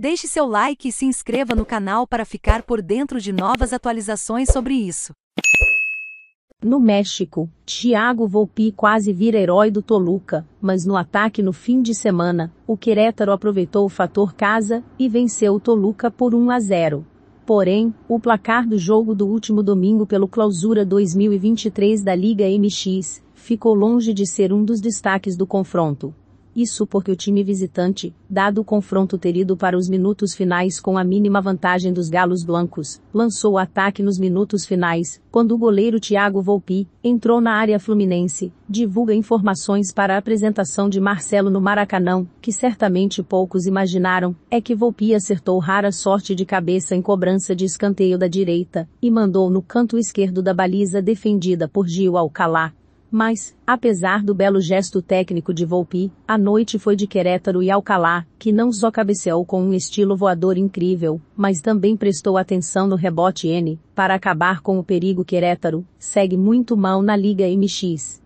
Deixe seu like e se inscreva no canal para ficar por dentro de novas atualizações sobre isso. No México, Thiago Volpi quase vira herói do Toluca, mas no ataque no fim de semana, o Querétaro aproveitou o fator casa e venceu o Toluca por 1 a 0. Porém, o placar do jogo do último domingo pelo Clausura 2023 da Liga MX ficou longe de ser um dos destaques do confronto. Isso porque o time visitante, dado o confronto terido para os minutos finais com a mínima vantagem dos Galos Blancos, lançou o ataque nos minutos finais, quando o goleiro Thiago Volpi entrou na área fluminense, divulga informações para a apresentação de Marcelo no Maracanã, que certamente poucos imaginaram, é que Volpi acertou rara sorte de cabeça em cobrança de escanteio da direita, e mandou no canto esquerdo da baliza defendida por Gil Alcalá, mas, apesar do belo gesto técnico de Volpi, a noite foi de Querétaro e Alcalá, que não só cabeceou com um estilo voador incrível, mas também prestou atenção no rebote N, para acabar com o perigo Querétaro, segue muito mal na Liga MX.